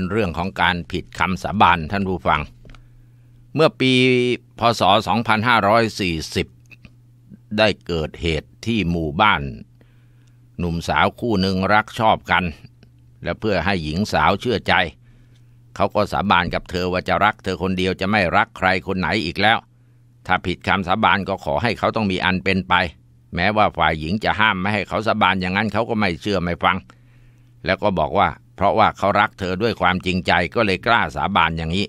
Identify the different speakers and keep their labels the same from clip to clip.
Speaker 1: เ็นเรื่องของการผิดคำสาบานท่านผู้ฟัง เมื่อปีพศ 2540 ได้เกิดเหตุที่หมู่บ้าน หนุ่มสาวคู่หนึ่งรักชอบกัน และเพื่อให้หญิงสาวเชื่อใจเขาก็สาบานกับเธอว่าจะรัก เธอคนเดียวจะไม่รักใครคนไหนอีกแล้ว ถ้าผิดคำสาบานก็ขอให้เขาต้องมีอันเป็นไป แม้ว่าฝ่ายหญิงจะห้ามไม่ให้เขาสาบานอย่างนั้นเขาก็ไม่เชื่อไม่ฟัง แล้วก็บอกว่าเพราะว่าเขารักเธอด้วยความจริงใจก็เลยกล้าสาบานอย่างนี้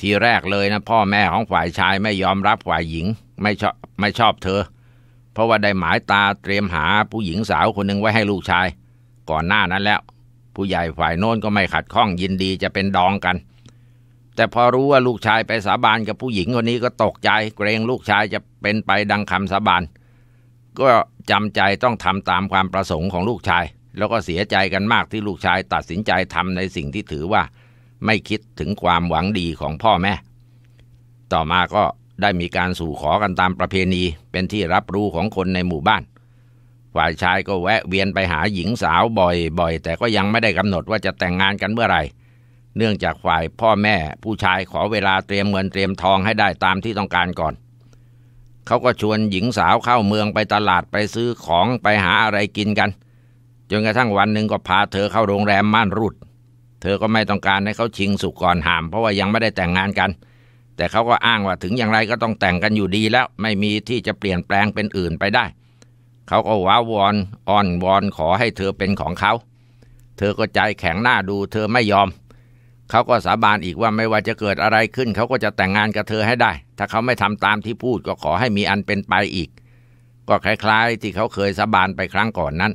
Speaker 1: ทีแรกเลยนะพ่อแม่ของฝ่ายชายไม่ยอมรับฝ่ายหญิงไม่ชอบไม่ชอบเธอ เพราะว่าได้หมายตาเตรียมหาผู้หญิงสาวคนหนึ่งไว้ให้ลูกชาย ก่อนหน้านั้นแล้ว ผู้ใหญ่ฝ่ายโน้นก็ไม่ขัดข้องยินดีจะเป็นดองกัน แต่พอรู้ว่าลูกชายไปสาบานกับผู้หญิงคนนี้ก็ตกใจ เกรงลูกชายจะเป็นไปดังคำสาบานก็จำใจต้องทำตามความประสงค์ของลูกชายแล้วก็เสียใจกันมากที่ลูกชายตัดสินใจทำในสิ่งที่ถือว่า ไม่คิดถึงความหวังดีของพ่อแม่ ต่อมาก็ได้มีการสู่ขอกันตามประเพณี เป็นที่รับรู้ของคนในหมู่บ้าน ฝ่ายชายก็แวะเวียนไปหาหญิงสาวบ่อย ๆ แต่ก็ยังไม่ได้กำหนดว่าจะแต่งงานกันเมื่อไหร่ เนื่องจากฝ่ายพ่อแม่ผู้ชายขอเวลาเตรียมเงินเตรียมทองให้ได้ตามที่ต้องการก่อน เขาก็ชวนหญิงสาวเข้าเมืองไปตลาดไปซื้อของไปหาอะไรกินกันจนกระทั่งวันหนึ่งก็พาเธอเข้าโรงแรมม่านรูดเธอก็ไม่ต้องการให้เขาชิงสุกรหาม เพราะว่ายังไม่ได้แต่งงานกัน แต่เขาก็อ้างว่าถึงอย่างไรก็ต้องแต่งกันอยู่ดีแล้วไม่มีที่จะเปลี่ยนแปลงเป็นอื่นไปได้ เขาก็ว้าวอนอ้อนวอนขอให้เธอเป็นของเขา เธอก็ใจแข็งหน้าดูเธอไม่ยอม เขาก็สาบานอีกว่าไม่ว่าจะเกิดอะไรขึ้น เขาก็จะแต่งงานกับเธอให้ได้ ถ้าเขาไม่ทำตามที่พูดก็ขอให้มีอันเป็นไปอีก ก็คล้ายๆ ที่เขาเคยสาบานไปครั้งก่อนนั้น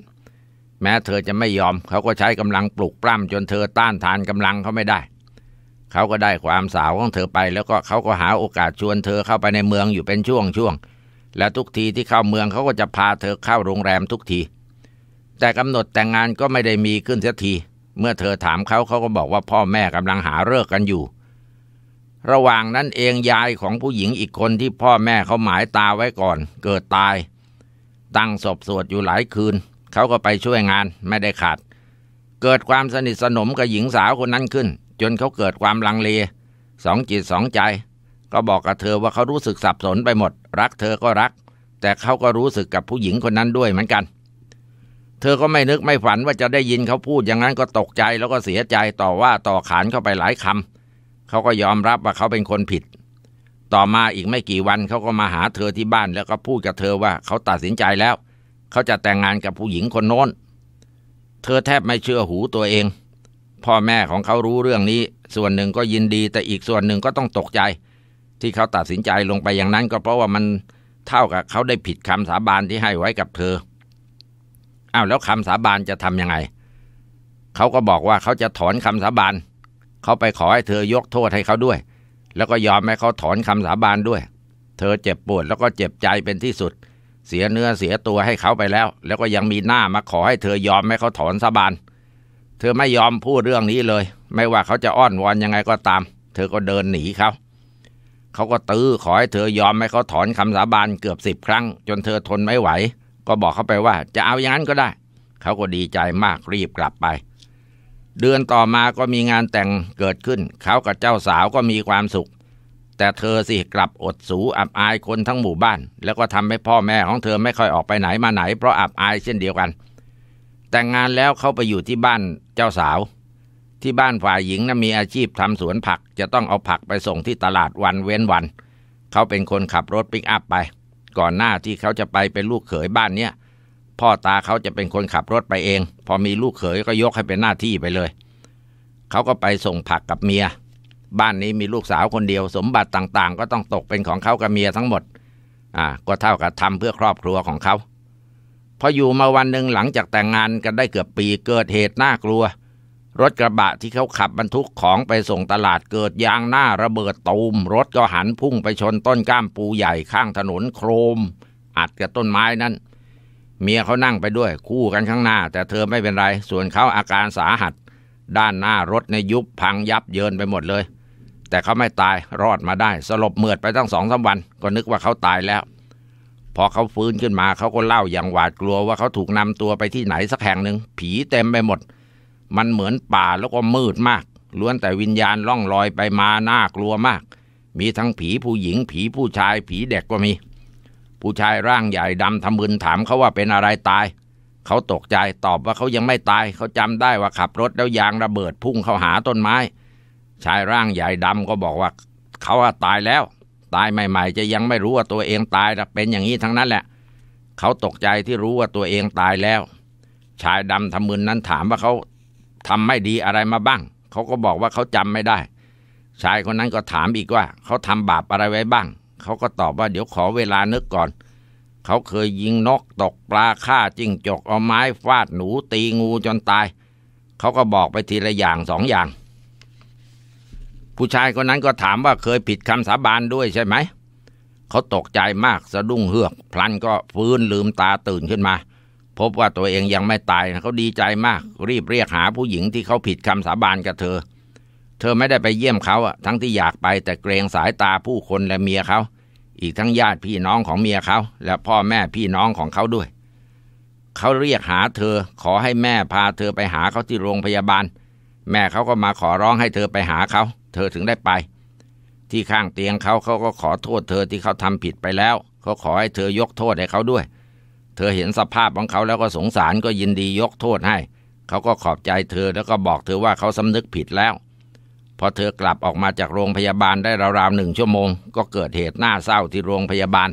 Speaker 1: แม้เธอจะไม่ยอม เขาก็ใช้กำลังปลุกปล้ำจนเธอต้านทานกำลังเขาไม่ได้ เขาก็ได้ความสาวของเธอไป แล้วก็เขาก็หาโอกาสชวนเธอเข้าไปในเมืองอยู่เป็นช่วงช่วง และทุกทีที่เข้าเมืองเขาก็จะพาเธอเข้าโรงแรมทุกที แต่กำหนดแต่งงานก็ไม่ได้มีขึ้นเสียที เมื่อเธอถามเขาเขาก็บอกว่าพ่อแม่กำลังหาเลิกกันอยู่ ระหว่างนั้นเองยายของผู้หญิงอีกคนที่พ่อแม่เขาหมายตาไว้ก่อน เกิดตาย ตั้งศพสวดอยู่หลายคืนเขาก็ไปช่วยงานไม่ได้ขาด เกิดความสนิทสนมกับหญิงสาวคนนั้นขึ้น จนเขาเกิดความลังเลสองจิตสองใจ ก็บอกกับเธอว่าเขารู้สึกสับสนไปหมด รักเธอก็รัก แต่เขาก็รู้สึกกับผู้หญิงคนนั้นด้วยเหมือนกัน เธอก็ไม่นึกไม่ฝันว่าจะได้ยินเขาพูดอย่างนั้นก็ตกใจแล้วก็เสียใจต่อว่าต่อขานเข้าไปหลายคำเขาก็ยอมรับว่าเขาเป็นคนผิด ต่อมาอีกไม่กี่วันเขาก็มาหาเธอที่บ้านแล้วก็พูดกับเธอว่าเขาตัดสินใจแล้วเขาจะแต่งงานกับผู้หญิงคนโน้น เธอแทบไม่เชื่อหูตัวเอง พ่อแม่ของเขารู้เรื่องนี้ ส่วนหนึ่งก็ยินดีแต่อีกส่วนหนึ่งก็ต้องตกใจ ที่เขาตัดสินใจลงไปอย่างนั้นก็เพราะว่ามันเท่ากับเขาได้ผิดคำสาบานที่ให้ไว้กับเธอ อ้าวแล้วคำสาบานจะทำยังไง เขาก็บอกว่าเขาจะถอนคำสาบาน เขาไปขอให้เธอยกโทษให้เขาด้วย แล้วก็ยอมให้เขาถอนคำสาบานด้วย เธอเจ็บปวดแล้วก็เจ็บใจเป็นที่สุดเสียเนื้อเสียตัวให้เขาไปแล้ว แล้วก็ยังมีหน้ามาขอให้เธอยอมให้เขาถอนสาบานเธอไม่ยอมพูดเรื่องนี้เลย ไม่ว่าเขาจะอ้อนวอนยังไงก็ตาม เธอก็เดินหนีเขา เขาก็ตื้อขอให้เธอยอมให้เขาถอนคำสาบานเกือบสิบครั้ง จนเธอทนไม่ไหว ก็บอกเขาไปว่าจะเอาอย่างนั้นก็ได้ เขาก็ดีใจมากรีบกลับไป เดือนต่อมาก็มีงานแต่งเกิดขึ้น เขากับเจ้าสาวก็มีความสุขแต่เธอสิกลับอดสูอับอายคนทั้งหมู่บ้าน แล้วก็ทำให้พ่อแม่ของเธอไม่ค่อยออกไปไหนมาไหน เพราะอับอายเช่นเดียวกัน แต่งงานแล้วเขาไปอยู่ที่บ้านเจ้าสาว ที่บ้านฝ่ายหญิงนะ่ะมีอาชีพทำสวนผักจะต้องเอาผักไปส่งที่ตลาดวันเว้นวัน เขาเป็นคนขับรถปิกอัพไป ก่อนหน้าที่เขาจะไปเป็นลูกเขยบ้านเนี้ยพ่อตาเขาจะเป็นคนขับรถไปเอง พอมีลูกเขยก็ยกให้เป็นหน้าที่ไปเลย เขาก็ไปส่งผักกับเมียบ้านนี้มีลูกสาวคนเดียวสมบัติต่างๆก็ต้องตกเป็นของเขากับเมียทั้งหมด อ่า ก็เท่ากับทำเพื่อครอบครัวของเขา พออยู่มาวันหนึ่งหลังจากแต่งงานกันได้เกือบปีเกิดเหตุน่ากลัว รถกระบะที่เขาขับบรรทุกของไปส่งตลาดเกิดยางหน้าระเบิดตูม รถก็หันพุ่งไปชนต้นก้ามปูใหญ่ข้างถนนโครม อัดกับต้นไม้นั้น เมียเขานั่งไปด้วยคู่กันข้างหน้า แต่เธอไม่เป็นไร ส่วนเขาอาการสาหัส ด้านหน้ารถในยุบพังยับเยินไปหมดเลยแต่เขาไม่ตายรอดมาได้สลบเมือดไปตั้งสองสาวัน ก็นึกว่าเขาตายแล้ว พอเขาฟื้นขึ้นมาเขาก็เล่าอย่างหวาดกลัวว่าเขาถูกนำตัวไปที่ไหนสักแห่งหนึ่งผีเต็มไปหมด มันเหมือนป่าแล้วก็มืดมาก ล้วนแต่วิญญาณล่องลอยไปมาน่ากลัวมาก มีทั้งผีผู้หญิงผีผู้ชายผีเด็กก็มี ผู้ชายร่างใหญ่ดำทำมึนถามเขาว่าเป็นอะไรตายเขาตกใจตอบว่าเขายังไม่ตายเขาจำได้ว่าขับรถแล้วยางระเบิดพุ่งเข้าหาต้นไม้ชายร่างใหญ่ดำก็บอกว่าเขาตายแล้ว ตายใหม่ ๆ จะยังไม่รู้ว่าตัวเองตายเป็นอย่างนี้ทั้งนั้นแหละ เขาตกใจที่รู้ว่าตัวเองตายแล้ว ชายดำทำมืนนั้นถามว่าเขาทำไม่ดีอะไรมาบ้าง เขาก็บอกว่าเขาจำไม่ได้ ชายคนนั้นก็ถามอีกว่าเขาทำบาปอะไรไว้บ้างเขาก็ตอบว่าเดี๋ยวขอเวลานึกก่อน เขาเคยยิงนกตกปลาฆ่าจิ้งจกเอาไม้ ฟาดหนู ตีงูจนตายเขาก็บอกไปทีละอย่างสองอย่างผู้ชายคนนั้นก็ถามว่าเคยผิดคำสาบานด้วยใช่ไหม เขาตกใจมากสะดุ้งเฮือกพลันก็ฟื้นลืมตาตื่นขึ้นมา พบว่าตัวเองยังไม่ตายเขาดีใจมาก รีบเรียกหาผู้หญิงที่เขาผิดคำสาบานกับเธอ เธอไม่ได้ไปเยี่ยมเขาอะทั้งที่อยากไปแต่เกรงสายตาผู้คนและเมียเขา อีกทั้งญาติพี่น้องของเมียเขา และพ่อแม่พี่น้องของเขาด้วย เขาเรียกหาเธอ ขอให้แม่พาเธอไปหาเขาที่โรงพยาบาล แม่เขาก็มาขอร้องให้เธอไปหาเขาเธอถึงได้ไป ที่ข้างเตียงเขาเขาก็ขอโทษเธอที่เขาทำผิดไปแล้วเขาขอให้เธอยกโทษให้เขาด้วย เธอเห็นสภาพของเขาแล้วก็สงสารก็ยินดียกโทษให้เขาก็ขอบใจเธอแล้วก็บอกเธอว่าเขาสำนึกผิดแล้ว พอเธอกลับออกมาจากโรงพยาบาลได้ราวๆหนึ่งชั่วโมงก็เกิดเหตุหน้าเศร้าที่โรงพยาบาล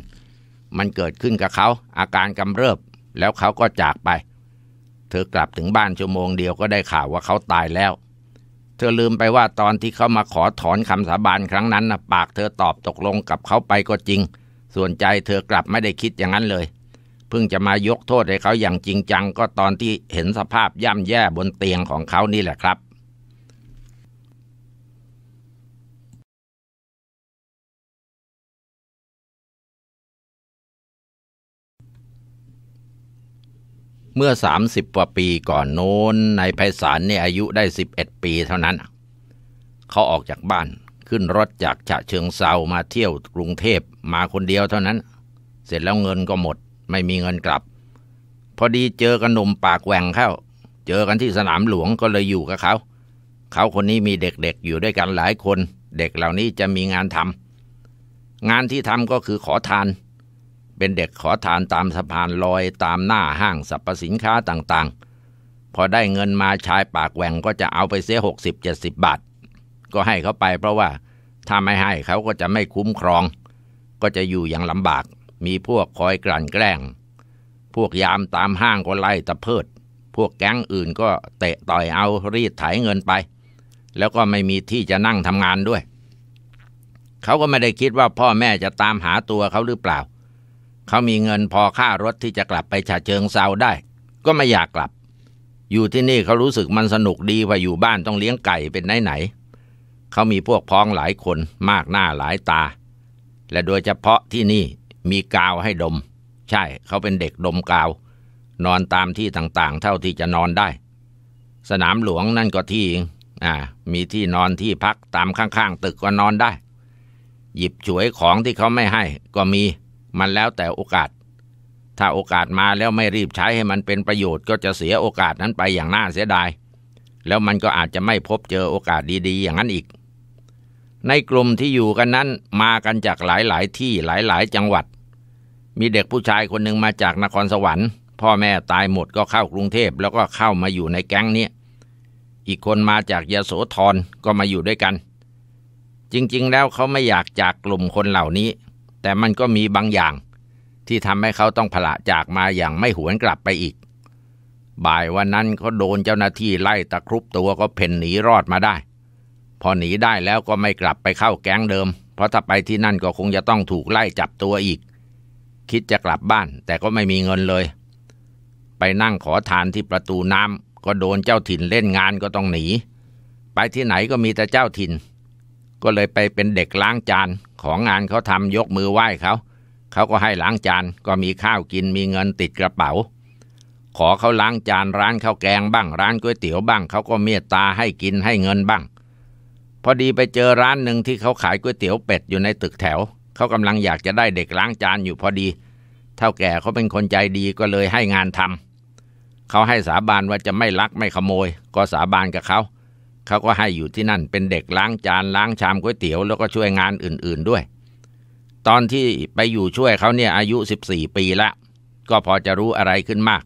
Speaker 1: มันเกิดขึ้นกับเขาอาการกำเริบ แล้วเขาก็จากไป เธอกลับถึงบ้านชั่วโมงเดียวก็ได้ข่าวว่าเขาตายแล้วธอลืมไปว่าตอนที่เขามาขอถอนคำสาบานครั้งนั้นนะปากเธอตอบตกลงกับเขาไปก็จริง ส่วนใจเธอกลับไม่ได้คิดอย่างนั้นเลย เพิ่งจะมายกโทษให้เขาอย่างจริงจังก็ตอนที่เห็นสภาพย่ำแย่บนเตียงของเขานี่แหละครับเมื่อ30กว่าปีก่อนโน้น ในไพศาลเนี่ยอายุได้ 11ปีเท่านั้นเขาออกจากบ้านขึ้นรถจากฉะเชิงเซามาเที่ยวกรุงเทพมาคนเดียวเท่านั้น เสร็จแล้วเงินก็หมด ไม่มีเงินกลับ พอดีเจอกันหนุ่มปากแหว่งเข้า เจอกันที่สนามหลวงก็เลยอยู่กับเขาเขาคนนี้มีเด็กๆอยู่ด้วยกันหลายคน เด็กเหล่านี้จะมีงานทำงานที่ทำก็คือขอทานเป็นเด็กขอทานตามสะพานลอยตามหน้าห้างสรรพสินค้าต่างๆ พอได้เงินมาชายปากแหว่งก็จะเอาไปเสียหกสิบเจ็ดสิบบาท ก็ให้เขาไปเพราะว่าถ้าไม่ให้เขาก็จะไม่คุ้มครอง ก็จะอยู่อย่างลำบาก มีพวกคอยกลั่นแกล้ง พวกยามตามห้างก็ไล่ตะเพิด พวกแก๊งอื่นก็เตะต่อยเอารีดไถเงินไป แล้วก็ไม่มีที่จะนั่งทำงานด้วย เขาก็ไม่ได้คิดว่าพ่อแม่จะตามหาตัวเขาหรือเปล่าเขามีเงินพอค่ารถที่จะกลับไปฉะเชิงเซาได้ ก็ไม่อยากกลับ อยู่ที่นี่เขารู้สึกมันสนุกดีกว่าอยู่บ้านต้องเลี้ยงไก่เป็นไหนไหน เขามีพวกพ้องหลายคนมากหน้าหลายตา และโดยเฉพาะที่นี่มีกาวให้ดม ใช่เขาเป็นเด็กดมกาว นอนตามที่ต่างๆ เท่าที่จะนอนได้ สนามหลวงนั่นก็ที่อ่า มีที่นอนที่พักตามข้างๆตึกก็นอนได้ หยิบฉวยของที่เขาไม่ให้ก็มีมันแล้วแต่โอกาส ถ้าโอกาสมาแล้วไม่รีบใช้ให้มันเป็นประโยชน์ ก็จะเสียโอกาสนั้นไปอย่างน่าเสียดาย แล้วมันก็อาจจะไม่พบเจอโอกาสดีๆ อย่างนั้นอีก ในกลุ่มที่อยู่กันนั้นมากันจากหลายๆที่หลายๆ จังหวัด มีเด็กผู้ชายคนหนึ่งมาจากนครสวรรค์พ่อแม่ตายหมดก็เข้ากรุงเทพ แล้วก็เข้ามาอยู่ในแก๊งนี้ อีกคนมาจากยโสธรก็มาอยู่ด้วยกัน จริงๆ แล้วเขาไม่อยากจากกลุ่มคนเหล่านี้แต่มันก็มีบางอย่างที่ทำให้เขาต้องผละจากมาอย่างไม่หวนกลับไปอีก บ่ายวันนั้นเขาโดนเจ้าหน้าที่ไล่ตะครุบตัวก็เพ่นหนีรอดมาได้ พอหนีได้แล้วก็ไม่กลับไปเข้าแก๊งเดิม เพราะถ้าไปที่นั่นก็คงจะต้องถูกไล่จับตัวอีก คิดจะกลับบ้านแต่ก็ไม่มีเงินเลย ไปนั่งขอทานที่ประตูน้ำก็โดนเจ้าถิ่นเล่นงานก็ต้องหนี ไปที่ไหนก็มีแต่เจ้าถิ่น ก็เลยไปเป็นเด็กล้างจานของงานเขาทำยกมือไหว้เขา เขาก็ให้ล้างจานก็มีข้าวกินมีเงินติดกระเป๋า ขอเขาล้างจานร้านข้าวแกงบ้าง ร้านก๋วยเตี๋ยวบ้าง เขาก็เมตตาให้กินให้เงินบ้าง พอดีไปเจอร้านหนึ่งที่เขาขายก๋วยเตี๋ยวเป็ดอยู่ในตึกแถวเขากำลังอยากจะได้เด็กล้างจานอยู่พอดีเท่าแก่เขาเป็นคนใจดีก็เลยให้งานทำเขาให้สาบานว่าจะไม่ลักไม่ขโมย ก็สาบานกับเขาเขาก็ให้อยู่ที่นั่นเป็นเด็กล้างจานล้างชามก๋วยเตี๋ยว แล้วก็ช่วยงานอื่น ๆด้วย ตอนที่ไปอยู่ช่วยเขาเนี่ยอายุ 14 ปีละ ก็พอจะรู้อะไรขึ้นมาก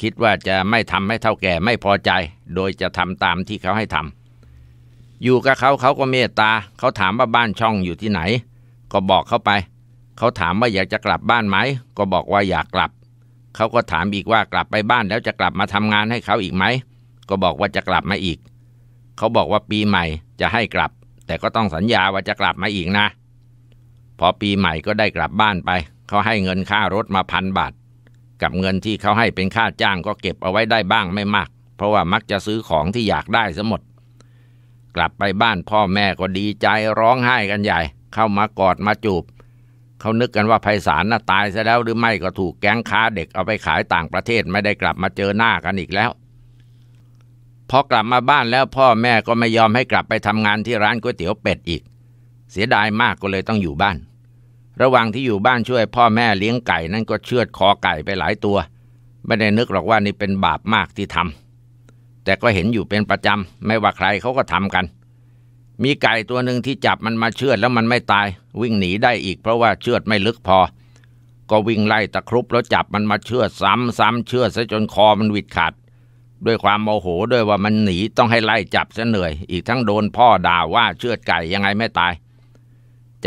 Speaker 1: คิดว่าจะไม่ทำให้เท่าแก่ไม่พอใจ โดยจะทำตามที่เขาให้ทำอยู่กับเขาเขาก็เมตตาเขาถามว่าบ้านช่องอยู่ที่ไหน ก็บอกเขาไป เขาถามว่าอยากจะกลับบ้านไหม ก็บอกว่าอยากกลับเขาก็ถามอีกว่ากลับไปบ้านแล้วจะกลับมาทำงานให้เขาอีกไหมก็บอกว่าจะกลับมาอีกเขาบอกว่าปีใหม่จะให้กลับ แต่ก็ต้องสัญญาว่าจะกลับมาอีกนะ พอปีใหม่ก็ได้กลับบ้านไป เขาให้เงินค่ารถมาพันบาทกับเงินที่เขาให้เป็นค่าจ้างก็เก็บเอาไว้ได้บ้างไม่มาก เพราะว่ามักจะซื้อของที่อยากได้ซะหมดกลับไปบ้านพ่อแม่ก็ดีใจร้องไห้กันใหญ่ เข้ามากอดมาจูบ เขานึกกันว่าไพศาลน่ะตายซะแล้วหรือไม่ก็ถูกแก๊งค้าเด็กเอาไปขายต่างประเทศไม่ได้กลับมาเจอหน้ากันอีกแล้วพอกลับมาบ้านแล้วพ่อแม่ก็ไม่ยอมให้กลับไปทำงานที่ร้านก๋วยเตี๋ยวเป็ดอีก เสียดายมากก็เลยต้องอยู่บ้าน ระหว่างที่อยู่บ้านช่วย พ่อแม่เลี้ยงไก่นั่นก็เชือดคอไก่ไปหลายตัว ไม่ได้นึกหรอกว่านี่เป็นบาปมากที่ทำแต่ก็เห็นอยู่เป็นประจำไม่ว่าใครเขาก็ทำกัน มีไก่ตัวหนึ่งที่จับมันมาเชือดแล้วมันไม่ตาย วิ่งหนีได้อีกเพราะว่าเชือดไม่ลึกพอ ก็วิ่งไล่ตะครุบแล้วจับมันมาเชือดซ้ำซ้ำเชือดซะจนคอมันวิดขาดด้วยความโมโหด้วยว่ามันหนีต้องให้ไล่จับซะเหนื่อย อีกทั้งโดนพ่อด่าว่าเชือดไก่ยังไงไม่ตาย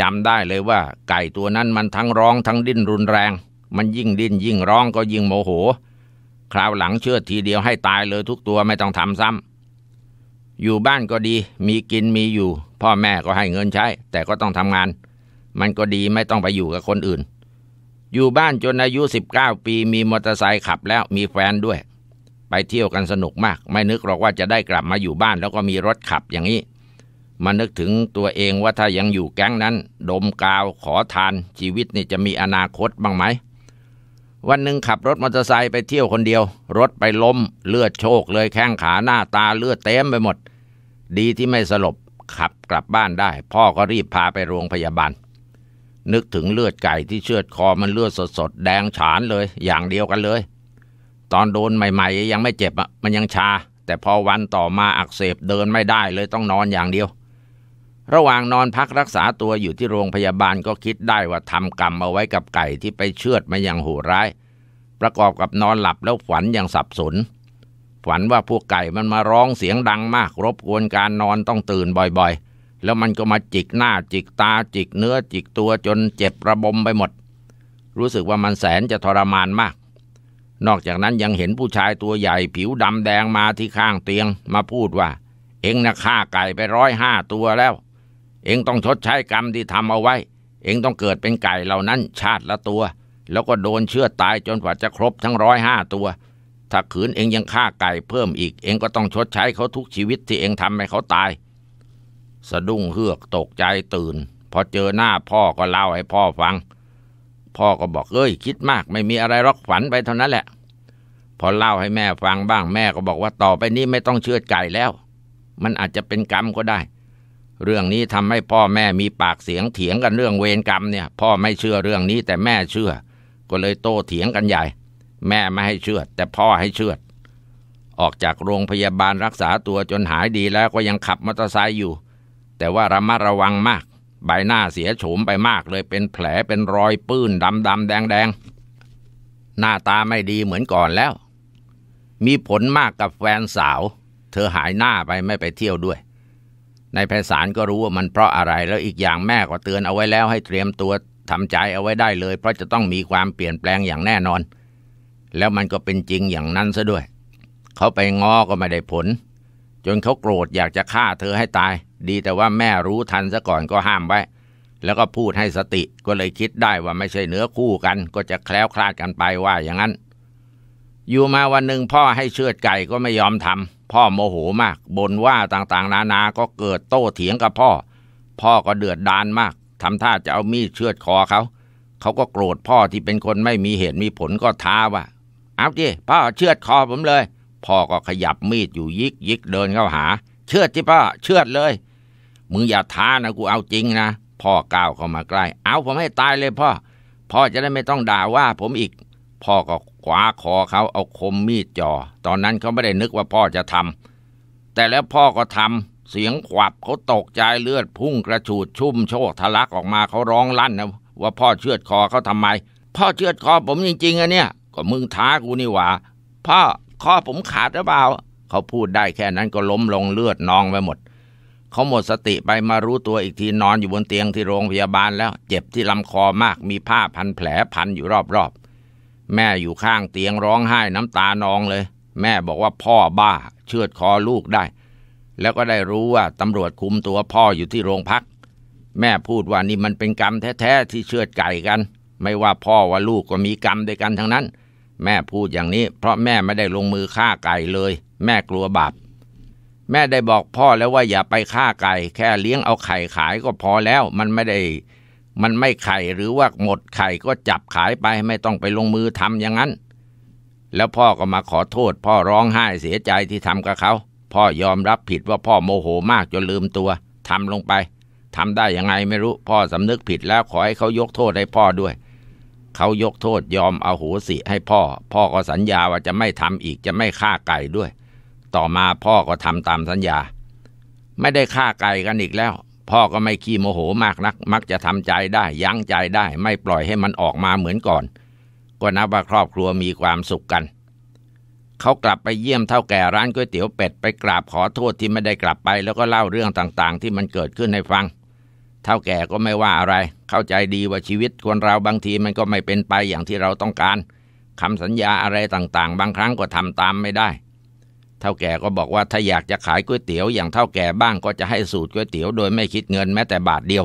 Speaker 1: จำได้เลยว่าไก่ตัวนั้นมันทั้งร้องทั้งดิ้นรุนแรง มันยิ่งดิ้นยิ่งร้องก็ยิ่งโมโห คราวหลังเชือดทีเดียวให้ตายเลยทุกตัวไม่ต้องทำซ้ำอยู่บ้านก็ดีมีกินมีอยู่ พ่อแม่ก็ให้เงินใช้แต่ก็ต้องทำงาน มันก็ดีไม่ต้องไปอยู่กับคนอื่น อยู่บ้านจนอายุ19ปีมีมอเตอร์ไซค์ขับแล้วมีแฟนด้วยไปเที่ยวกันสนุกมากไม่นึกหรอกว่าจะได้กลับมาอยู่บ้าน แล้วก็มีรถขับอย่างนี้มานึกถึงตัวเองว่าถ้ายังอยู่แก๊งนั้น ดมกาวขอทาน ชีวิตนี่จะมีอนาคตบ้างไหม วันหนึ่งขับรถมอเตอร์ไซค์ไปเที่ยวคนเดียว รถไปล้มเลือดโชกเลยแข้งขาหน้าตาเลือดเต็มไปหมด ดีที่ไม่สลบขับกลับบ้านได้ พ่อก็รีบพาไปโรงพยาบาล นึกถึงเลือดไก่ที่เชือดคอมันเลือดสดๆแดงฉานเลยอย่างเดียวกันเลยตอนโดนใหม่ๆยังไม่เจ็บอ่ะมันยังชา แต่พอวันต่อมาอักเสบเดินไม่ได้เลยต้องนอนอย่างเดียว ระหว่างนอนพักรักษาตัวอยู่ที่โรงพยาบาลก็คิดได้ว่าทำกรรมเอาไว้กับไก่ที่ไปเชือดมาอย่างโหดร้าย ประกอบกับนอนหลับแล้วฝันอย่างสับสนฝันว่าพวกไก่มันมาร้องเสียงดังมากรบกวนการนอนต้องตื่นบ่อยๆ แล้วมันก็มาจิกหน้าจิกตาจิกเนื้อจิกตัวจนเจ็บระบมไปหมด รู้สึกว่ามันแสนจะทรมานมากนอกจากนั้นยังเห็นผู้ชายตัวใหญ่ผิวดำแดงมาที่ข้างเตียง มาพูดว่า เอ็งนะฆ่าไก่ไปร้อยห้าตัวแล้ว เอ็งต้องชดใช้กรรมที่ทำเอาไว้ เอ็งต้องเกิดเป็นไก่เหล่านั้นชาติละตัว แล้วก็โดนเชือตายจนกว่าจะครบทั้งร้อยห้าตัว ถ้าขืนเอ็งยังฆ่าไก่เพิ่มอีก เอ็งก็ต้องชดใช้เขาทุกชีวิตที่เอ็งทำให้เขาตาย สะดุ้งเฮือกตกใจตื่นพอเจอหน้าพ่อก็เล่าให้พ่อฟังพ่อก็บอกเอ้ย คิดมากไม่มีอะไรรอกฝันไปเท่านั้นแหละ พอเล่าให้แม่ฟังบ้างแม่ก็บอกว่าต่อไปนี้ไม่ต้องเชื่อใไก่แล้ว มันอาจจะเป็นกรรมก็ได้ เรื่องนี้ทำให้พ่อแม่มีปากเสียงเถียงกันเรื่องเวรกรรมเนี่ยพ่อไม่เชื่อเรื่องนี้แต่แม่เชื่อก็เลยโตเถียงกันใหญ่ แม่ไม่ให้เชื่อแต่พ่อให้เชื่อ ออกจากโรงพยาบาลรักษาตัวจนหายดีแล้ว ก็ยังขับมอเตอร์ไซค์อยู่ แต่ว่าระมัดระวังมากใบหน้าเสียโฉมไปมากเลยเป็นแผลเป็นรอยปื้นดำดำแดงแดงหน้าตาไม่ดีเหมือนก่อนแล้ว มีผลมากกับแฟนสาว เธอหายหน้าไปไม่ไปเที่ยวด้วยนายไพสารก็รู้ว่ามันเพราะอะไรแล้วอีกอย่างแม่ก็เตือนเอาไว้แล้วให้เตรียมตัวทำใจเอาไว้ได้เลยเพราะจะต้องมีความเปลี่ยนแปลงอย่างแน่นอน แล้วมันก็เป็นจริงอย่างนั้นซะด้วย เขาไปงอก็ไม่ได้ผล จนเขาโกรธอยากจะฆ่าเธอให้ตายดีแต่ว่าแม่รู้ทันซะก่อนก็ห้ามไว้ แล้วก็พูดให้สติก็เลยคิดได้ว่าไม่ใช่เนื้อคู่กัน ก็จะแคล้วคลาดกันไปว่าอย่างนั้น อยู่มาวันหนึ่งพ่อให้เชือดไก่ก็ไม่ยอมทำ พ่อโมโหมากบ่นว่าต่างๆ นานาก็เกิดโต้เถียงกับพ่อ พ่อก็เดือดดานมาก ทำท่าจะเอามีดเชือดคอเขาเขาก็โกรธพ่อที่เป็นคนไม่มีเหตุมีผลก็ท้าว่าเอาจีพ่อเชือดคอผมเลย พ่อก็ขยับมีดอยู่ยิกยิกเดินเข้าหาเชื่อดที่พ่อเชื่อเลย มึงอย่าท้านะกูเอาจริงนะพ่อก้าวเข้ามาใกล้เอาผมให้ตายเลยพ่อพ่อจะได้ไม่ต้องด่าว่าผมอีก พ่อก็คว้าคอเขาเอาคมมีดจอ่อตอนนั้นเขาไม่ได้นึกว่าพ่อจะทำ แต่แล้วพ่อก็ทำ เสียงขวับเขาตกใจเลือดพุ่งกระฉูดชุ่มโชกทะลักออกมาเขาร้องลั่นนะว่าพ่อเชือดคอเขาทำไม พ่อเชือดคอผมจริงๆอะเนี่ย ก็มึงท้ากูนี่หว่าพ่อคอผมขาดหรือเปล่าเขาพูดได้แค่นั้นก็ล้มลงเลือดนองไปหมด เขาหมดสติไปมารู้ตัวอีกทีนอนอยู่บนเตียงที่โรงพยาบาลแล้ว เจ็บที่ลำคอมากมีผ้าพันแผลพันอยู่รอบๆแม่อยู่ข้างเตียงร้องไห้น้ำตานองเลย แม่บอกว่าพ่อบ้าเชือดคอลูกได้ แล้วก็ได้รู้ว่าตำรวจคุมตัวพ่ออยู่ที่โรงพัก แม่พูดว่านี่มันเป็นกรรมแท้ๆที่เชือดไก่กัน ไม่ว่าพ่อว่าลูกก็มีกรรมด้วยกันทั้งนั้นแม่พูดอย่างนี้เพราะแม่ไม่ได้ลงมือฆ่าไก่เลย แม่กลัวบาปแม่ได้บอกพ่อแล้วว่าอย่าไปฆ่าไก่แค่เลี้ยงเอาไข่ขายก็พอแล้ว มันไม่ได้ มันไม่ไข่หรือว่าหมดไข่ก็จับขายไปไม่ต้องไปลงมือทำอย่างนั้น แล้วพ่อก็มาขอโทษ พ่อร้องไห้เสียใจที่ทำกับเขาพ่อยอมรับผิดว่าพ่อโมโหมากจนลืมตัวทำลงไปทำได้ยังไงไม่รู้ พ่อสำนึกผิดแล้วขอให้เขายกโทษให้พ่อด้วยเขายกโทษยอมเอาหูสิให้พ่อ พ่อก็สัญญาว่าจะไม่ทำอีกจะไม่ฆ่าไก่ด้วย ต่อมาพ่อก็ทำตามสัญญา ไม่ได้ฆ่าไก่กันอีกแล้ว พ่อก็ไม่ขี้โมโหมากนัก มักจะทำใจได้ ยั้งใจได้ ไม่ปล่อยให้มันออกมาเหมือนก่อนก็นับว่าครอบครัวมีความสุขกัน เขากลับไปเยี่ยมเท่าแก่ร้านก๋วยเตี๋ยวเป็ดไปกราบขอโทษที่ไม่ได้กลับไป แล้วก็เล่าเรื่องต่างๆ ที่มันเกิดขึ้นให้ฟังเท่าแก่ก็ไม่ว่าอะไร เข้าใจดีว่าชีวิตคนเราบางที มันก็ไม่เป็นไปอย่างที่เราต้องการ คำสัญญาอะไรต่างๆบางครั้งก็ทำตามไม่ได้ เท่าแก่ก็บอกว่าถ้าอยากจะขายก๋วยเตี๋ยว อย่างเท่าแก่บ้างก็จะให้สูตรก๋วยเตี๋ยว โดยไม่คิดเงินแม้แต่บาทเดียว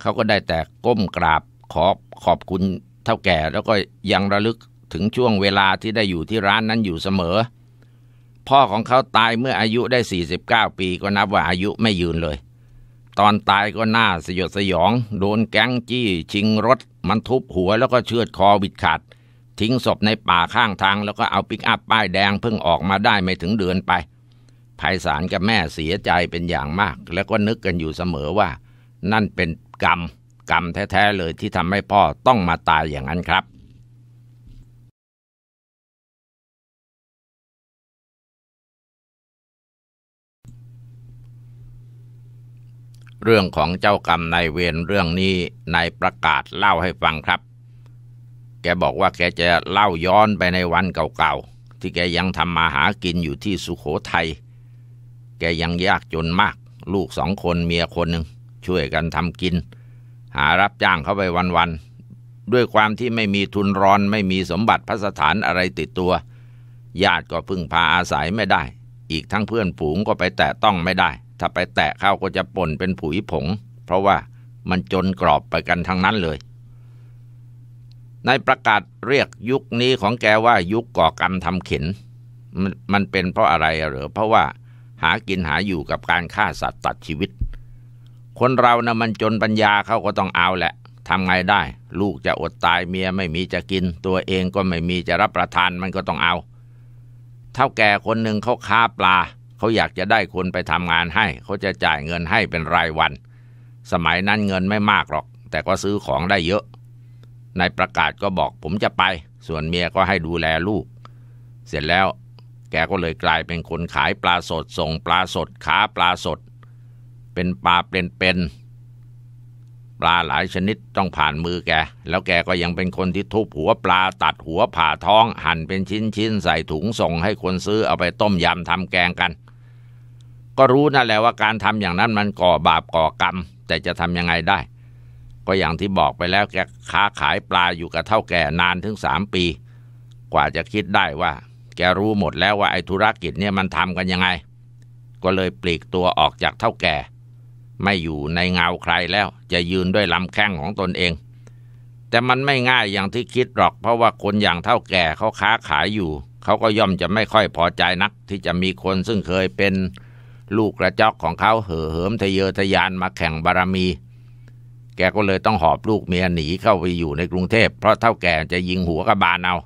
Speaker 1: เขาก็ได้แต่ก้มกราบขอบขอบคุณเท่าแก่แล้วก็ยังระลึกถึงช่วงเวลาที่ได้อยู่ที่ร้านนั้นอยู่เสมอ พ่อของเขาตายเมื่ออายุได้ 49 ปีก็นับว่าอายุไม่ยืนเลยตอนตายก็น่าสยดสยอง โดนแก๊งจี้ชิงรถมันทุบหัวแล้วก็เชือดคอวิดขาด ทิ้งศพในป่าข้างทาง แล้วก็เอาปิกอัพป้ายแดงเพิ่งออกมาได้ไม่ถึงเดือนไปไพศาลกับแม่เสียใจเป็นอย่างมากแล้วก็นึกกันอยู่เสมอว่า นั่นเป็นกรรมกรรมแท้ ๆ เลยที่ทำให้พ่อต้องมาตายอย่างนั้นครับเรื่องของเจ้ากรรมนายเวรเรื่องนี้นายประกาศเล่าให้ฟังครับ แกบอกว่าแกจะเล่าย้อนไปในวันเก่าๆที่แกยังทำมาหากินอยู่ที่สุโขทัย แกยังยากจนมาก ลูกสองคนเมียคนหนึ่งช่วยกันทำกิน หารับจ้างเข้าไปวันๆด้วยความที่ไม่มีทุนรอนไม่มีสมบัติพระสถานอะไรติดตัวญาติก็พึ่งพาอาศัยไม่ได้ อีกทั้งเพื่อนฝูงก็ไปแตะต้องไม่ได้ถ้าไปแตะเข้าก็จะป่นเป็นผุยผง เพราะว่ามันจนกรอบไปกันทั้งนั้นเลย ในประกาศเรียกยุคนี้ของแกว่ายุคก่อกรรมทำเข็นมันเป็นเพราะอะไรหรือเพราะว่าหากินหาอยู่กับการฆ่าสัตว์ตัดชีวิต คนเรานะ่ะมันจนปัญญาเขาก็ต้องเอาแหละทำไงได้ ลูกจะอดตายเมียไม่มีจะกิน ตัวเองก็ไม่มีจะรับประทานมันก็ต้องเอาเท่าแก่คนหนึ่งเขาค้าปลาเขาอยากจะได้คนไปทำงานให้ เขาจะจ่ายเงินให้เป็นรายวัน สมัยนั้นเงินไม่มากหรอก แต่ก็ซื้อของได้เยอะนายประกาศก็บอกผมจะไป ส่วนเมียก็ให้ดูแลลูก เสร็จแล้ว แกก็เลยกลายเป็นคนขายปลาสดส่งปลาสดขาปลาสด เป็นปลาเป็นๆปลาหลายชนิดต้องผ่านมือแก แล้วแกก็ยังเป็นคนที่ทุบหัวปลาตัดหัวผ่าท้อง หั่นเป็นชิ้นๆใส่ถุงส่ง ให้คนซื้อเอาไปต้มยำทำแกงกันก็รู้นั่นแหละว่าการทำอย่างนั้นมันก่อบาปก่อกรรม แต่จะทำยังไงได้ ก็อย่างที่บอกไปแล้วแกค้าขายปลาอยู่กับเท่าแก่นานถึงสามปี กว่าจะคิดได้ว่าแกรู้หมดแล้วว่าไอ้ธุรกิจเนี่ยมันทำกันยังไง ก็เลยปลีกตัวออกจากเท่าแก่ ไม่อยู่ในเงาใครแล้ว จะยืนด้วยลำแข้งของตนเอง แต่มันไม่ง่ายอย่างที่คิดหรอก เพราะว่าคนอย่างเท่าแก่เขาค้าขายอยู่เขาก็ย่อมจะไม่ค่อยพอใจนัก ที่จะมีคนซึ่งเคยเป็นลูกกระจอกของเขาเห่อเหิมทะเยอทะยานมาแข่งบารมี แกก็เลยต้องหอบลูกเมียหนีเข้าไปอยู่ในกรุงเทพ เพราะเท่าแก่จะยิงหัวกระบาลเอา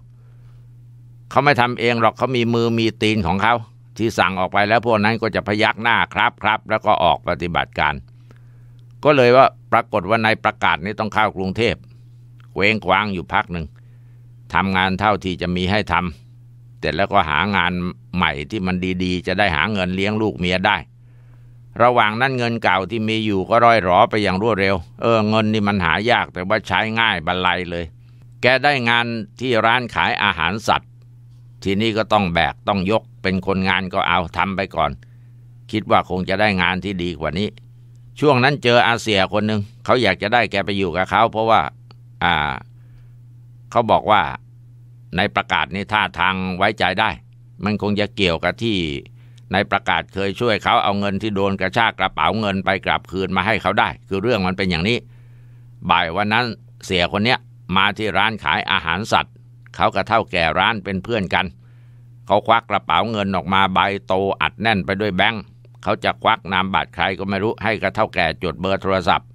Speaker 1: เขาไม่ทำเองหรอกเขามีมือมีตีนของเขาที่สั่งออกไปแล้วพวกนั้นก็จะพยักหน้าครับครับแล้วก็ออกปฏิบัติการ ก็เลยว่าปรากฏว่านายประกาศนี้ต้องเข้ากรุงเทพ เวงคว้างอยู่พักหนึ่ง ทำงานเท่าที่จะมีให้ทำเสร็จแล้วก็หางานใหม่ที่มันดีๆจะได้หาเงินเลี้ยงลูกเมียได้ ระหว่างนั้นเงินเก่าที่มีอยู่ก็ร่อยหรอไปอย่างรวดเร็ว เออเงินนี่มันหายาก แต่ว่าใช้ง่ายบรรลัยเลย แกได้งานที่ร้านขายอาหารสัตว์ ทีนี้ก็ต้องแบก ต้องยกเป็นคนงานก็เอาทำไปก่อน คิดว่าคงจะได้งานที่ดีกว่านี้ ช่วงนั้นเจออาเซียคนหนึ่งเขาอยากจะได้แกไปอยู่กับเขาเพราะว่า อ่า เขาบอกว่า ในประกาศนี้ท่าทางไว้ใจได้มันคงจะเกี่ยวกับที่นายประกาศเคยช่วยเขาเอาเงินที่โดนกระชากกระเป๋าเงินไปกลับคืนมาให้เขาได้ คือเรื่องมันเป็นอย่างนี้ บ่ายวันนั้นเสียคนเนี้ย มาที่ร้านขายอาหารสัตว์ เขากับเท่าแก่ร้านเป็นเพื่อนกัน เขาควักกระเป๋าเงินออกมาใบโตอัดแน่นไปด้วยแบงค์เขาจะควักนามบัตรใครก็ไม่รู้ให้กระเท่าแก่จดเบอร์โทรศัพท์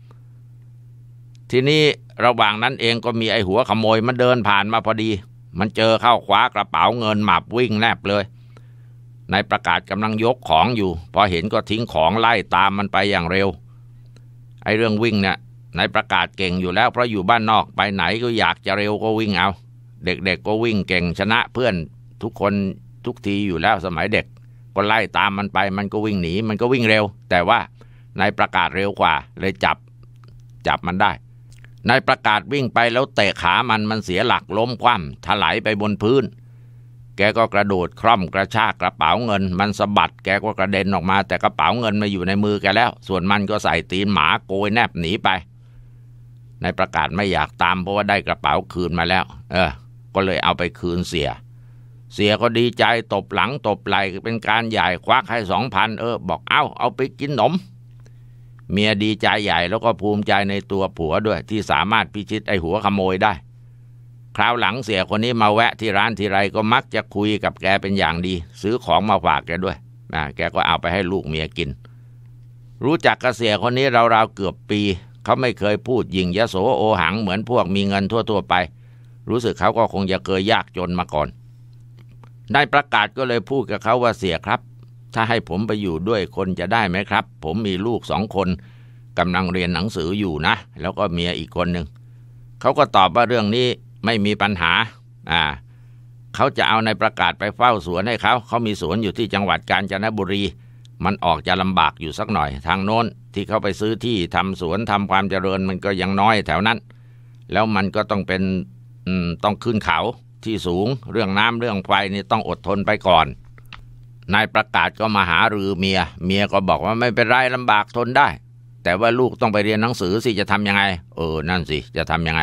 Speaker 1: ทีนี้ระหว่างนั้นเองก็มีไอหัวขโมยมันเดินผ่านมาพอดีมันเจอเข้าคว้ากระเป๋าเงินหมับวิ่งแนบเลย นายประกาศกำลังยกของอยู่ พอเห็นก็ทิ้งของไล่ตามมันไปอย่างเร็ว ไอเรื่องวิ่งเนี่ยนายประกาศเก่งอยู่แล้วเพราะอยู่บ้านนอกไปไหนก็อยากจะเร็วก็วิ่งเอา เด็กๆก็วิ่งเก่งชนะเพื่อนทุกคนทุกทีอยู่แล้วสมัยเด็ก ก็ไล่ตามมันไปมันก็วิ่งหนี มันก็วิ่งเร็ว แต่ว่านายประกาศเร็วกว่าเลยจับจับมันได้นายประกาศวิ่งไปแล้วเตะขามันมันเสียหลักล้มคว่ำถลายไปบนพื้น แกก็กระโดดคร่อมกระชากกระเป๋าเงิน มันสะบัดแกก็กระเด็นออกมา แต่กระเป๋าเงินมาอยู่ในมือแกแล้ว ส่วนมันก็ใส่ตีนหมาโกยแนบหนีไปนายประกาศไม่อยากตามเพราะว่าได้กระเป๋าคืนมาแล้ว เออ ก็เลยเอาไปคืนเสียเสียก็ดีใจตบหลังตบไหลเป็นการใหญ่ควักให้สองพันเออบอกเอา้า เอาไปกินขนมเมียดีใจใหญ่แล้วก็ภูมิใจในตัวผัวด้วยที่สามารถพิชิตไอหัวขโมยได้ คราวหลังเสียคนนี้มาแวะที่ร้านทีไร ก็มักจะคุยกับแกเป็นอย่างดี ซื้อของมาฝากแกด้วยนะแกก็เอาไปให้ลูกเมียกิน รู้จักกระเสียคนนี้ราวๆเกือบปี เขาไม่เคยพูดยิงยโสโอหังเหมือนพวกมีเงินทั่วๆไป รู้สึกเขาก็คงจะเคยยากจนมาก่อนนายประกาศก็เลยพูดกับเขาว่าเสียครับถ้าให้ผมไปอยู่ด้วยคนจะได้ไหมครับ ผมมีลูกสองคนกำลังเรียนหนังสืออยู่นะ แล้วก็เมียอีกคนหนึ่ง เขาก็ตอบว่าเรื่องนี้ไม่มีปัญหาอ่าเขาจะเอาในประกาศไปเฝ้าสวนให้เขาเขามีสวนอยู่ที่จังหวัดกาญจนบุรี มันออกจะลำบากอยู่สักหน่อย ทางโน้นที่เขาไปซื้อที่ทำสวนทำความเจริญมันก็ยังน้อยแถวนั้น แล้วมันก็ต้องเป็นต้องขึ้นเขาที่สูงเรื่องน้ำเรื่องไฟนี่ต้องอดทนไปก่อนนายประกาศก็มาหารือเมีย เมียก็บอกว่าไม่เป็นไรลำบากทนได้ แต่ว่าลูกต้องไปเรียนหนังสือสิจะทำยังไง เออนั่นสิจะทำยังไง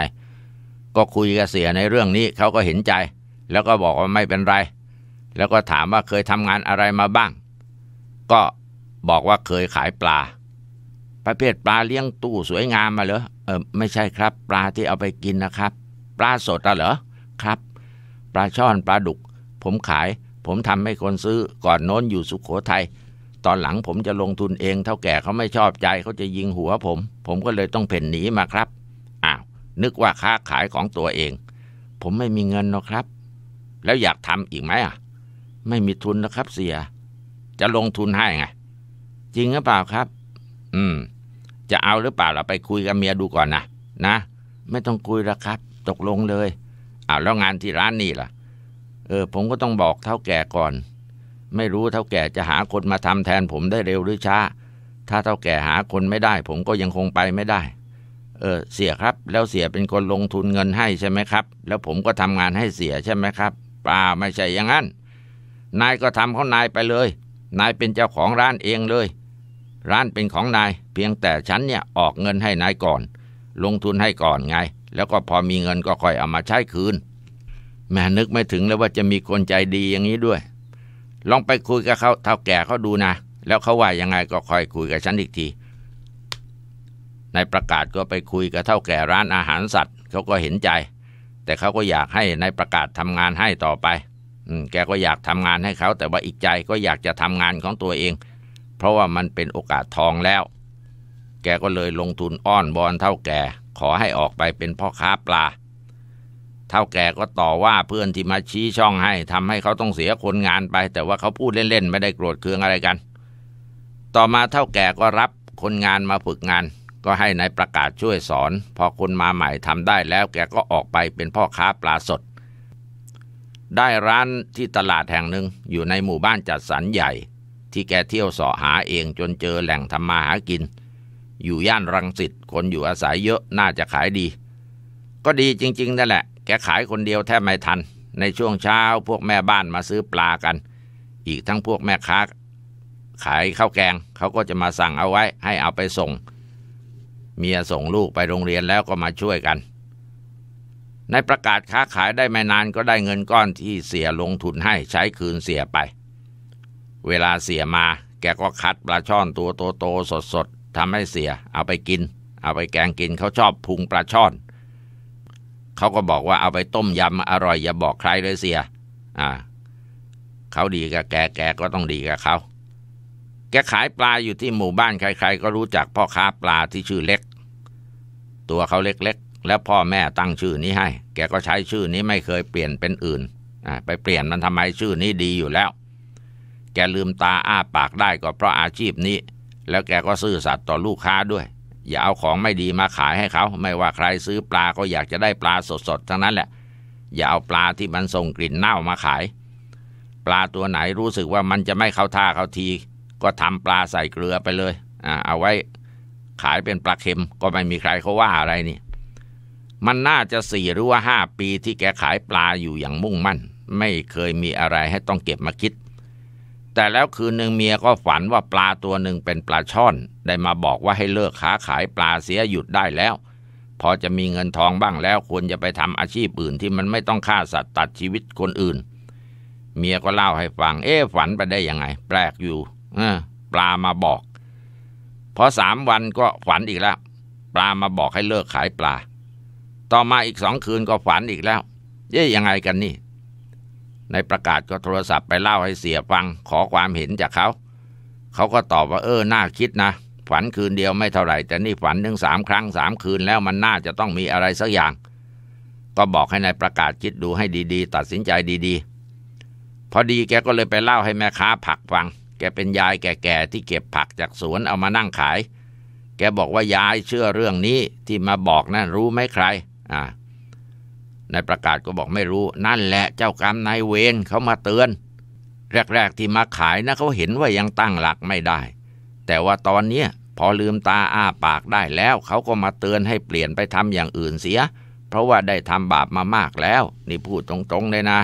Speaker 1: ก็คุยกับเสียในเรื่องนี้เขาก็เห็นใจ แล้วก็บอกว่าไม่เป็นไร แล้วก็ถามว่าเคยทำงานอะไรมาบ้าง ก็บอกว่าเคยขายปลา ประเภทปลาเลี้ยงตู้สวยงามมาเหรอเออไม่ใช่ครับ ปลาที่เอาไปกินนะครับ ปลาสดอะเหรอครับปลาช่อนปลาดุก ผมขายผมทำให้คนซื้อก่อนโน้นอยู่สุขโขทยัย ตอนหลังผมจะลงทุนเองเท่าแก่เขาไม่ชอบใจเขาจะยิงหัวผม ผมก็เลยต้อง เพ่นหนีมาครับ อ้าว นึกว่าค้าขายของตัวเอง ผมไม่มีเงินนะครับ แล้วอยากทำอีกไหมอ่ะ ไม่มีทุนนะครับ เสียจะลงทุนให้ไง จริงหรือเปล่าครับ อืม จะเอาหรือเปล่าเราไปคุยกับเมียดูก่อนนะนะไม่ต้องคุยแล้วครับ ตกลงเลยอ้าวแล้วงานที่ร้านนี่ล่ะเออผมก็ต้องบอกเท่าแก่ก่อน ไม่รู้เท่าแก่จะหาคนมาทำแทนผมได้เร็วหรือช้า ถ้าเท่าแก่หาคนไม่ได้ ผมก็ยังคงไปไม่ได้ เออเสียครับ แล้วเสียเป็นคนลงทุนเงินให้ใช่ไหมครับ แล้วผมก็ทำงานให้เสียใช่ไหมครับ ป่าไม่ใช่อย่างนั้น นายก็ทำเขานายไปเลย นายเป็นเจ้าของร้านเองเลยร้านเป็นของนาย เพียงแต่ฉันเนี่ยออกเงินให้นายก่อน ลงทุนให้ก่อนไง แล้วก็พอมีเงินก็ค่อยเอามาใช้คืนแม่นึกไม่ถึงเลยว่าจะมีคนใจดีอย่างนี้ด้วย ลองไปคุยกับเขาเท่าแก่เขาดูนะแล้วเขาว่ายังไงก็คอยคุยกับฉันอีกทีนายประกาศก็ไปคุยกับเท่าแก่ร้านอาหารสัตว์เขาก็เห็นใจ แต่เขาก็อยากให้นายประกาศทำงานให้ต่อไป อืแกก็อยากทำงานให้เขาแต่ว่าอีกใจก็อยากจะทำงานของตัวเอง เพราะว่ามันเป็นโอกาสทองแล้ว แกก็เลยลงทุนอ้อนบอน เท่าแก่ ขอให้ออกไปเป็นพ่อค้าปลาเท่าแก่ก็ต่อว่าเพื่อนที่มาชี้ช่องให้ทำให้เขาต้องเสียคนงานไป แต่ว่าเขาพูดเล่นๆ ไม่ได้โกรธเคืองอะไรกัน ต่อมาเท่าแก่ก็รับคนงานมาฝึกงาน ก็ให้นายประกาศช่วยสอน พอคนมาใหม่ทำได้แล้ว แกก็ออกไปเป็นพ่อค้าปลาสดได้ร้านที่ตลาดแห่งหนึ่งอยู่ในหมู่บ้านจัดสรรใหญ่ ที่แกเที่ยวสอหาเองจนเจอแหล่งทำมาหากิน อยู่ย่านรังสิตคนอยู่อาศัยเยอะน่าจะขายดี ก็ดีจริงๆนั่นแหละแกขายคนเดียวแทบไม่ทัน ในช่วงเช้าพวกแม่บ้านมาซื้อปลากัน อีกทั้งพวกแม่ค้า ขายข้าวแกงเขาก็จะมาสั่งเอาไว้ให้เอาไปส่งเมียส่งลูกไปโรงเรียนแล้วก็มาช่วยกัน ในประกาศค้าขายได้ไม่นานก็ได้เงินก้อนที่เสียลงทุนให้ใช้คืนเสียไป เวลาเสียมา แกก็คัดปลาช่อนตัวโตๆสดๆทำให้เสีย เอาไปกิน เอาไปแกงกินเขาชอบพุงปลาช่อนเขาก็บอกว่าเอาไปต้มยำอร่อยอย่าบอกใครเลยเสียอ่าเขาดีกับแกแกก็ต้องดีกับเขา แกขายปลาอยู่ที่หมู่บ้านใคร ๆ ก็รู้จักพ่อค้าปลาที่ชื่อเล็ก ตัวเขาเล็ก ๆ แล้วพ่อแม่ตั้งชื่อนี้ให้ แกก็ใช้ชื่อนี้ไม่เคยเปลี่ยนเป็นอื่นไปเปลี่ยนมันทำไมชื่อนี้ดีอยู่แล้ว แกลืมตาอ้าปากได้ก็เพราะอาชีพนี้ แล้วแกก็ซื่อสัตย์ต่อลูกค้าด้วยอย่าเอาของไม่ดีมาขายให้เขา ไม่ว่าใครซื้อปลาก็อยากจะได้ปลาสดๆทั้งนั้นแหละ อย่าเอาปลาที่มันส่งกลิ่นเน่ามาขาย ปลาตัวไหนรู้สึกว่ามันจะไม่เข้าท่าเข้าที ก็ทำปลาใส่เกลือไปเลยอ่าเอาไว้ขายเป็นปลาเค็ม ก็ไม่มีใครเขาว่าอะไรนี่ มันน่าจะสี่หรือว่าห้าปีที่แกขายปลาอยู่อย่างมุ่งมั่นไม่เคยมีอะไรให้ต้องเก็บมาคิดแต่แล้วคืนหนึ่งเมียก็ฝันว่าปลาตัวหนึ่งเป็นปลาช่อน ได้มาบอกว่าให้เลิกค้าขายปลาเสียหยุดได้แล้วพอจะมีเงินทองบ้างแล้วควรจะไปทำอาชีพอื่นที่มันไม่ต้องฆ่าสัตว์ตัดชีวิตคนอื่น เมียก็เล่าให้ฟัง เอ๊ฝันไปได้ยังไง แปลกอยู่ปลามาบอกพอสามวันก็ฝันอีกแล้วปลามาบอกให้เลิกขายปลา ต่อมาอีกสองคืนก็ฝันอีกแล้วเอ๊ยังไงกันนี่ในประกาศก็โทรศัพท์ไปเล่าให้เสียฟัง ขอความเห็นจากเขา เขาก็ตอบว่าเออ น่าคิดนะ ฝันคืนเดียวไม่เท่าไหร่ แต่นี่ฝันถึงสามครั้งสามคืนแล้วมันน่าจะต้องมีอะไรสักอย่าง ก็บอกให้นายประกาศคิดดูให้ดี ๆ ตัดสินใจดี ๆ พอดีแกก็เลยไปเล่าให้แม่ค้าผักฟัง แกเป็นยายแก่ๆที่เก็บผักจากสวนเอามานั่งขาย แกบอกว่ายายเชื่อเรื่องนี้ที่มาบอกนะั่นรู้ไหมใครอ่านายประกาศก็บอกไม่รู้ นั่นแหละเจ้ากรรมนายเวรเขามาเตือน แรกๆที่มาขายนะเขาเห็นว่ายังตั้งหลักไม่ได้ แต่ว่าตอนนี้พอลืมตาอ้าปากได้แล้วเขาก็มาเตือนให้เปลี่ยนไปทำอย่างอื่นเสีย เพราะว่าได้ทำบาปมามากแล้ว นี่พูดตรงๆเลยนะ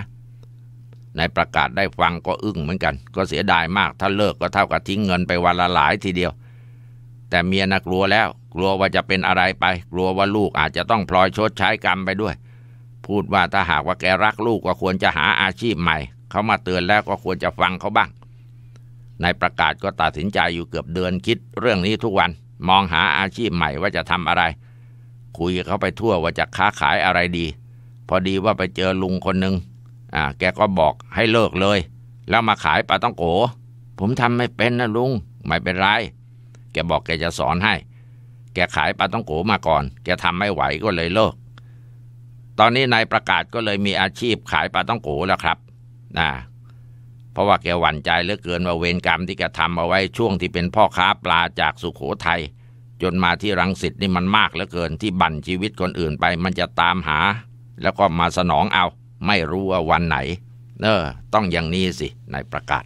Speaker 1: นายประกาศได้ฟังก็อึ้งเหมือนกัน ก็เสียดายมากถ้าเลิกก็เท่ากับทิ้งเงินไปวันละหลายทีเดียว แต่เมียนะกลัวแล้ว กลัวว่าจะเป็นอะไรไป กลัวว่าลูกอาจจะต้องพลอยชดใช้กรรมไปด้วยพูดว่าถ้าหากว่าแกรักลูกก็ควรจะหาอาชีพใหม่เขามาเตือนแล้วก็ควรจะฟังเขาบ้างนายประกาศก็ตัดสินใจอยู่เกือบเดือนคิดเรื่องนี้ทุกวันมองหาอาชีพใหม่ว่าจะทำอะไร คุยเขาไปทั่วว่าจะค้าขายอะไรดี พอดีว่าไปเจอลุงคนหนึ่งอ่าแกก็บอกให้เลิกเลย แล้วมาขายปลาต้องโขผมทำไม่เป็นนะลุงไม่เป็นไรแกบอกแกจะสอนให้ แกขายปลาต้องโขมาก่อนแกทำไม่ไหวก็เลยเลิกตอนนี้นายประกาศก็เลยมีอาชีพขายปลาต้องโขแล้วครับนะเพราะว่าแกหวั่นใจเหลือเกินว่าเวรกรรมที่แกทำเอาไว้ช่วงที่เป็นพ่อค้าปลาจากสุขโขทัยจนมาที่รังสิตนี่มันมากเหลือเกินที่บั่นชีวิตคนอื่นไปมันจะตามหา แล้วก็มาสนองเอาไม่รู้ว่าวันไหนเออต้องอย่างนี้สินายประกาศ